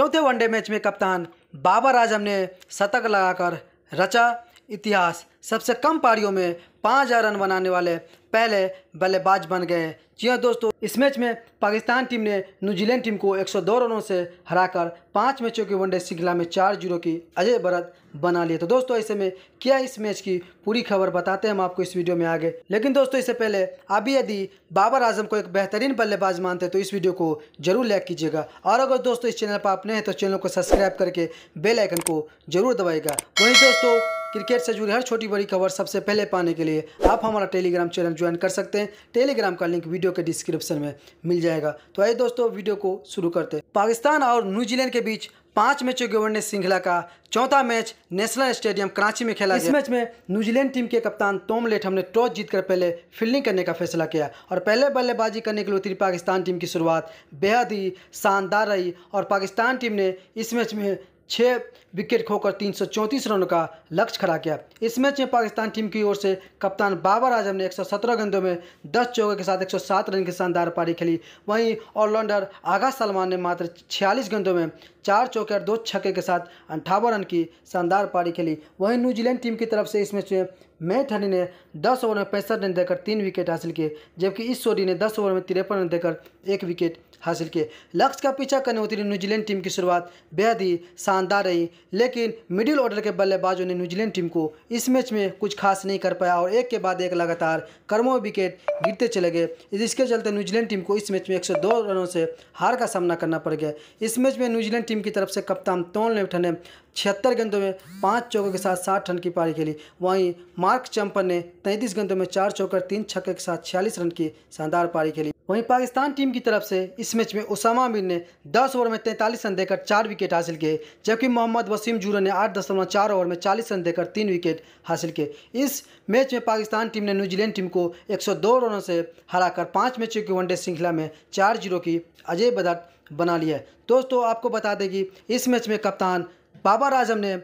चौथे one day match में कप्तान बाबर आजम ने शतक लगाकर रचा इतिहास सबसे कम पारियों में पाँच हज़ार रन बनाने वाले पहले बल्लेबाज बन गए जी हाँ दोस्तों इस मैच में पाकिस्तान टीम ने न्यूजीलैंड टीम को 102 रनों से हराकर पाँच मैचों की वनडे श्रृंखला में चार जीरो की अजय बरत बना लिए तो दोस्तों ऐसे में क्या इस मैच की पूरी खबर बताते हैं हम आपको इस वीडियो में आगे लेकिन दोस्तों इससे पहले अभी यदि बाबर आजम को एक बेहतरीन बल्लेबाज मानते हैं तो इस वीडियो को जरूर लाइक कीजिएगा और अगर दोस्तों इस चैनल पर आप नए हैं तो चैनल को सब्सक्राइब करके बेलाइकन को जरूर दबाएगा वहीं दोस्तों क्रिकेट से जुड़ी हर छोटी बड़ी खबर सबसे पहले पाने के लिए आप हमारा टेलीग्राम चैनल ज्वाइन कर सकते हैं टेलीग्राम का लिंक वीडियो के डिस्क्रिप्शन में मिल जाएगा तो आइए दोस्तों वीडियो को शुरू करते हैं पाकिस्तान और न्यूजीलैंड के बीच पाँच मैचों की वनडे श्रृंखला का चौथा मैच नेशनल स्टेडियम कराची में खेला इस मैच में न्यूजीलैंड टीम के कप्तान टॉम लेठम ने टॉस जीतकर पहले फील्डिंग करने का फैसला किया और पहले बल्लेबाजी करने के लिए उतरी पाकिस्तान टीम की शुरुआत बेहद ही शानदार रही और पाकिस्तान टीम ने इस मैच में छः विकेट खोकर तीन रनों का लक्ष्य खड़ा किया इस मैच में पाकिस्तान टीम की ओर से कप्तान बाबर आजम ने 117 गेंदों में 10 चौके के साथ 107 रन की शानदार पारी खेली वहीं ऑलराउंडर आगा सलमान ने मात्र 46 गेंदों में चार चौके और दो छक्के के साथ अंठावन रन की शानदार पारी खेली वहीं न्यूजीलैंड टीम की तरफ से इस मैच में मैट हनी ने दस ओवर में पैंसठ रन देकर तीन विकेट हासिल किए जबकि इस सोडी ने दस ओवर में तिरपन रन देकर एक विकेट हासिल किए लक्ष्य का पीछा करने उतरी न्यूजीलैंड टीम की शुरुआत बेहद ही शानदार रही लेकिन मिडिल ऑर्डर के बल्लेबाजों ने न्यूजीलैंड टीम को इस मैच में कुछ खास नहीं कर पाया और एक के बाद एक लगातार कर्मों विकेट गिरते चले गए इसके चलते न्यूजीलैंड टीम को इस मैच में एक रनों से हार का सामना करना पड़ गया इस मैच में न्यूजीलैंड टीम की तरफ से कप्तान टोन लेफ्ट ने छिहत्तर गेंदों में पाँच चौकों के साथ साठ रन की पारी खेली वहीं मार्क चंपन ने तैंतीस गेंदों में चार चौकर तीन छक्के के साथ छियालीस रन की शानदार पारी खेली वहीं पाकिस्तान टीम की तरफ से इस मैच में उसामा अमीर ने 10 ओवर में 43 रन देकर चार विकेट हासिल किए जबकि मोहम्मद वसीम जूरा ने आठ दशमलव चार ओवर में 40 रन देकर तीन विकेट हासिल किए इस मैच में पाकिस्तान टीम ने न्यूजीलैंड टीम को 102 रनों से हराकर पाँच मैचों की वनडे श्रृंखला में चार जीरो की अजय बदत बना लिया है दोस्तों आपको बता दें कि इस मैच में कप्तान बाबा राजम ने